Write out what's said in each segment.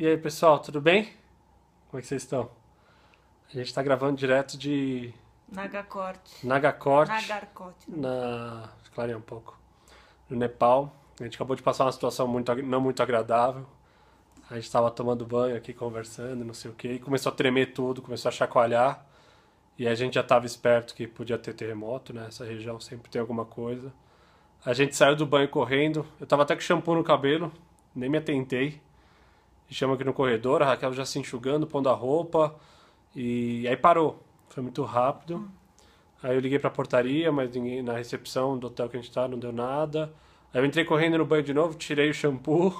E aí pessoal, tudo bem? Como é que vocês estão? A gente está gravando direto de. Nagacorte. Nagacorte. Nagarcote. Na. Clarei um pouco. No Nepal. A gente acabou de passar uma situação muito, não muito agradável. A gente estava tomando banho aqui, conversando, não sei o quê. E começou a tremer tudo, começou a chacoalhar. E a gente já estava esperto que podia ter terremoto, né? Essa região sempre tem alguma coisa. A gente saiu do banho correndo. Eu estava até com shampoo no cabelo, nem me atentei. Chama aqui no corredor, a Raquel já se enxugando, pondo a roupa. E aí parou. Foi muito rápido. Aí eu liguei pra portaria, mas ninguém na recepção do hotel que a gente tá, não deu nada. Aí eu entrei correndo no banho de novo, tirei o shampoo.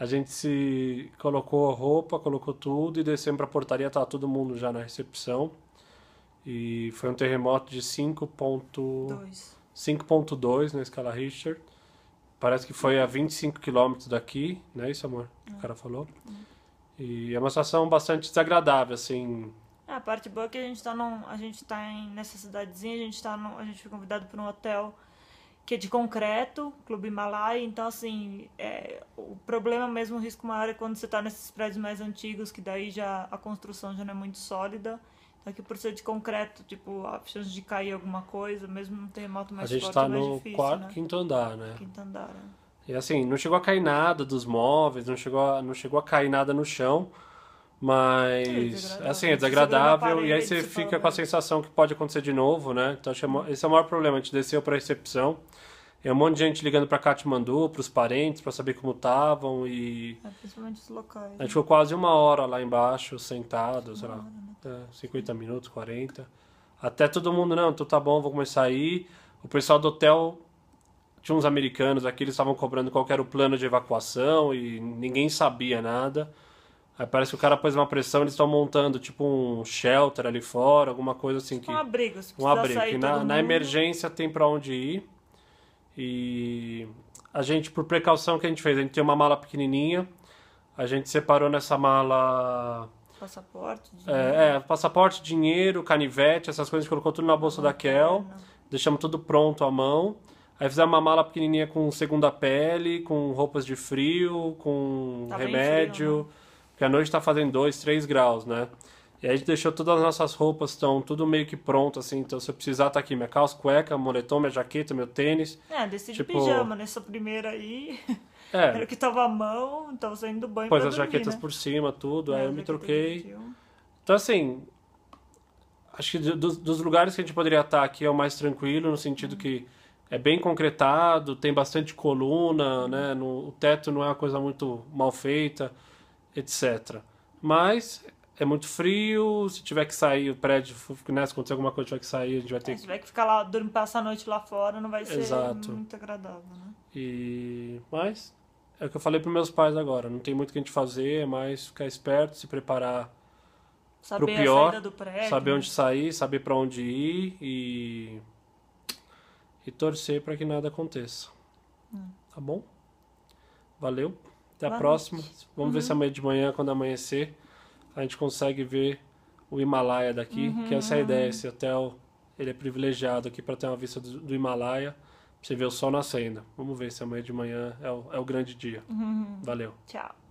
A gente se colocou a roupa, colocou tudo e descemos pra portaria, tá todo mundo já na recepção. E foi um terremoto de 5.2 na escala Richter. Parece que foi a 25 quilômetros daqui, né? Isso, amor? É. O cara falou. E é uma situação bastante desagradável, assim. É, a parte boa é que a gente tá, num, a gente tá em necessidadezinha, a gente, tá num, a gente foi convidado para um hotel que é de concreto, Clube Himalaia. Então, assim, é, o problema mesmo, o risco maior é quando você está nesses prédios mais antigos, que daí já a construção já não é muito sólida. Então, aqui por ser de concreto, tipo, a chance de cair alguma coisa, mesmo num terremoto mais forte, tá é mais difícil. A gente está no quarto, né? quinto andar, né? Quinto andar, né? E assim, não chegou a cair nada dos móveis, não chegou a, não chegou a cair nada no chão, mas, é assim, é desagradável. E aí você fica né? com a sensação que pode acontecer de novo, né? Então, é esse é o maior problema. A gente desceu para recepção. É um monte de gente ligando para Katmandu, para os parentes, para saber como estavam e. É, principalmente os locais. A gente né? ficou quase uma hora lá embaixo, sentado, sei lá. Hora, né? 50 é, minutos, 40. Até todo mundo, não, então tá bom, vou começar a ir. O pessoal do hotel. Tinha uns americanos aqui, eles estavam cobrando qual era o plano de evacuação e ninguém sabia nada. Aí parece que o cara pôs uma pressão, eles estão montando tipo um shelter ali fora, alguma coisa assim tipo que. Um abrigo, se Um abrigo. Sair, na, na, emergência tem para onde ir. E a gente, por precaução, o que a gente fez? A gente tem uma mala pequenininha. A gente separou nessa mala. Passaporte, dinheiro. É, é passaporte, dinheiro, canivete, essas coisas. A gente colocou tudo na bolsa da Kel. Deixamos tudo pronto à mão. Aí fizemos uma mala pequenininha com segunda pele, com roupas de frio, com tá remédio. Frio, né? Porque a noite tá fazendo 2, 3 graus, né? E aí a gente deixou todas as nossas roupas, estão tudo meio que pronto, assim. Então, se eu precisar, tá aqui minha calça, cueca, moletom, minha jaqueta, meu tênis. É, desci tipo... de pijama nessa né? primeira aí. É. Era que tava à mão, tava então saindo do banho Pôs as dormir, jaquetas né? por cima, tudo. É, aí eu me troquei. Então, assim... Acho que dos, dos, lugares que a gente poderia estar tá aqui é o mais tranquilo, no sentido hum. que é bem concretado, tem bastante coluna, né? No, o teto não é uma coisa muito mal feita etc. Mas é muito frio, se tiver que sair o prédio, né, se acontecer alguma coisa, tiver que sair, a gente vai é, ter é, que... Se tiver que ficar lá, dormir, passar a noite lá fora, não vai ser Exato. muito agradável, né? E... Mas é o que eu falei para meus pais agora, não tem muito o que a gente fazer, é mais ficar esperto, se preparar para o pior, prédio, saber né? onde sair, saber para onde ir e... e torcer para que nada aconteça. Hum. Tá bom? Valeu. Até Boa a próxima. Noite. Vamos uhum. ver se uhum. amanhã de manhã, quando amanhecer, a gente consegue ver o Himalaia daqui, uhum. que essa é a ideia. Esse hotel ele é privilegiado aqui para ter uma vista do, do Himalaia, pra você ver o sol nascendo. Vamos ver se amanhã de manhã é o, é o grande dia. Uhum. Valeu. Tchau.